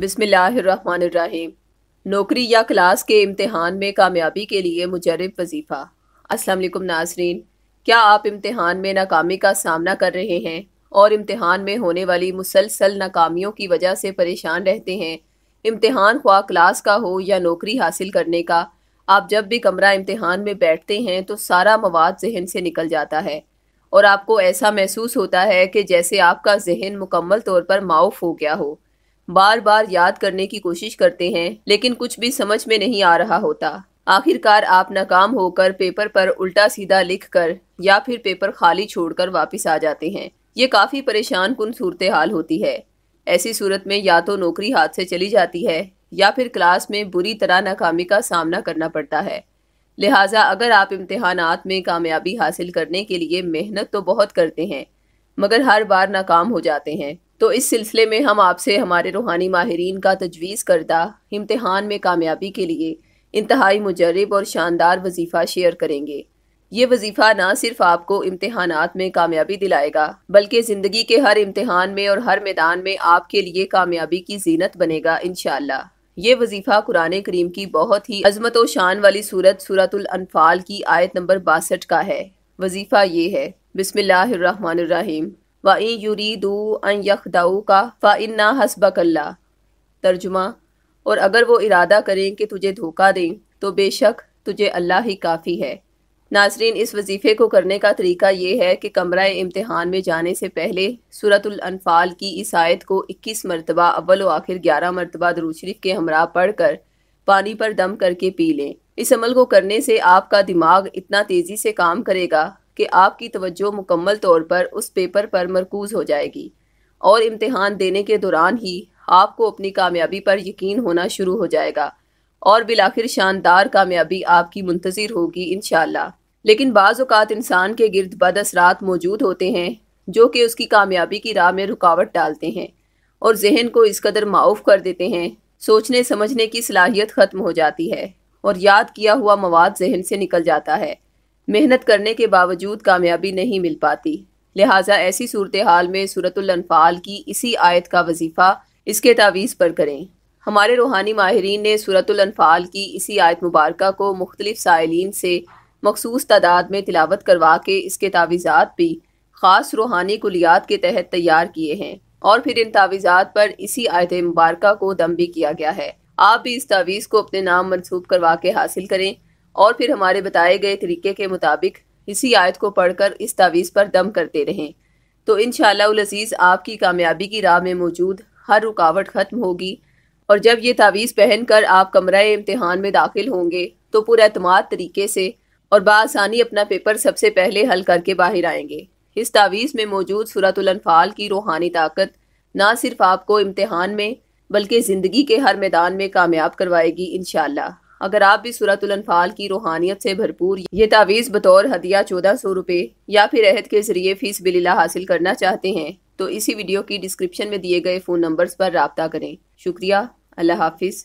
बिसमीम नौकरी या क्लास के इम्तहान में कामयाबी के लिए मुजरब वजीफ़ा असलम नाजरीन क्या आप इम्तहान में नाकामी का सामना कर रहे हैं और इम्तहान में होने वाली मुसलसल नाकामियों की वजह से परेशान रहते हैं इम्तहान ख्वा क्लास का हो या नौकरी हासिल करने का आप जब भी कमरा इम्तहान में बैठते हैं तो सारा मवाद जहन से निकल जाता है और आपको ऐसा महसूस होता है कि जैसे आपका जहन मुकम्मल तौर पर माउफ हो गया हो बार बार याद करने की कोशिश करते हैं लेकिन कुछ भी समझ में नहीं आ रहा होता आखिरकार आप नाकाम होकर पेपर पर उल्टा सीधा लिख कर या फिर पेपर खाली छोड़कर वापस आ जाते हैं ये काफ़ी परेशान कन सूरत हाल होती है ऐसी सूरत में या तो नौकरी हाथ से चली जाती है या फिर क्लास में बुरी तरह नाकामी का सामना करना पड़ता है लिहाजा अगर आप इम्तहान में कामयाबी हासिल करने के लिए मेहनत तो बहुत करते हैं मगर हर बार नाकाम हो जाते हैं तो इस सिलसिले में हम आपसे हमारे रूहानी माहरीन का तजवीज़ करदा इम्तहान में कामयाबी के लिए इंतहाई मुजरब और शानदार वजीफ़ा शेयर करेंगे ये वजीफ़ा ना सिर्फ आपको इम्तहान में कामयाबी दिलाएगा बल्कि ज़िंदगी के हर इम्तहान में और हर मैदान में आपके लिए कामयाबी की जीनत बनेगा इन ये वजीफ़ा कुरान करीम की बहुत ही अजमत व शान वाली सूरत सूरतफ़ाल की आयत नंबर बासठ का है वजीफ़ा ये है बिसमीम व यूरीदू अन दाऊ का फ़ा इन्ना हसबकल्ला तर्जुमा और अगर वो इरादा करें कि तुझे धोखा दें तो बेशक तुझे अल्लाह ही काफ़ी है नाजरीन इस वजीफ़े को करने का तरीका ये है कि कमरा इम्तहान में जाने से पहले सूरतुल्फाल की इस को इक्कीस मरतबा अव्वल व आखिर ग्यारह मरतबा दरूशरीफ के हमरा पढ़ कर पानी पर दम करके पी लें इस अमल को करने से आपका दिमाग इतना तेज़ी से काम करेगा कि आपकी तवज्जो मुकम्मल तौर पर उस पेपर पर मरकूज़ हो जाएगी और इम्तहान देने के दौरान ही आपको अपनी कामयाबी पर यकीन होना शुरू हो जाएगा और बिलाखिर शानदार कामयाबी आपकी मुंतज़र होगी इन लेकिन बाज़ात इंसान के गिरद बद असरात मौजूद होते हैं जो कि उसकी कामयाबी की राह में रुकावट डालते हैं और जहन को इस कदर माउफ कर देते हैं सोचने समझने की सलाहियत ख़त्म हो जाती है और याद किया हुआ मवाद जहन से निकल जाता है मेहनत करने के बावजूद कामयाबी नहीं मिल पाती लिहाजा ऐसी सूरत हाल में सूरतुल्फाल की इसी आयत का वजीफ़ा इसके तावीज़ पर करें हमारे रूहानी माहरीन ने सूरतुल्फाल की इसी आयत मुबारक को मुख्तलिफ साइलिन से मखसूस तादाद में तिलावत करवा के इसके तावीज़ात भी ख़ास रूहानी कुलियात के तहत तैयार किए हैं और फिर इन तावीज़ात पर इसी आयत मुबारक को दम भी किया गया है आप भी इस तावीज़ को अपने नाम मनसूब करवा के हासिल करें और फिर हमारे बताए गए तरीके के मुताबिक इसी आयत को पढ़कर इस तावीज़ पर दम करते रहें तो इन शज़ीज़ आपकी कामयाबी की राह में मौजूद हर रुकावट ख़त्म होगी और जब ये तावीज़ पहन कर आप कमरा इम्तहान में दाखिल होंगे तो पुरमाद तरीके से और बसानी अपना पेपर सबसे पहले हल करके बाहर आएंगे इस तावीज़ में मौजूद सूरतलनफाल की रूहानी ताकत ना सिर्फ आपको इम्तहान में बल्कि ज़िंदगी के हर मैदान में कामयाब करवाएगी इन अगर आप भी सूरतुल्फाल की रूहानियत से भरपूर ये तावीज़ बतौर हदिया चौदह सौ रुपये या फिर अहद के ज़रिए फ़ीस बिलीला हासिल करना चाहते हैं तो इसी वीडियो की डिस्क्रिप्शन में दिए गए फ़ोन नंबर्स पर रबता करें शुक्रिया अल्लाह हाफिज़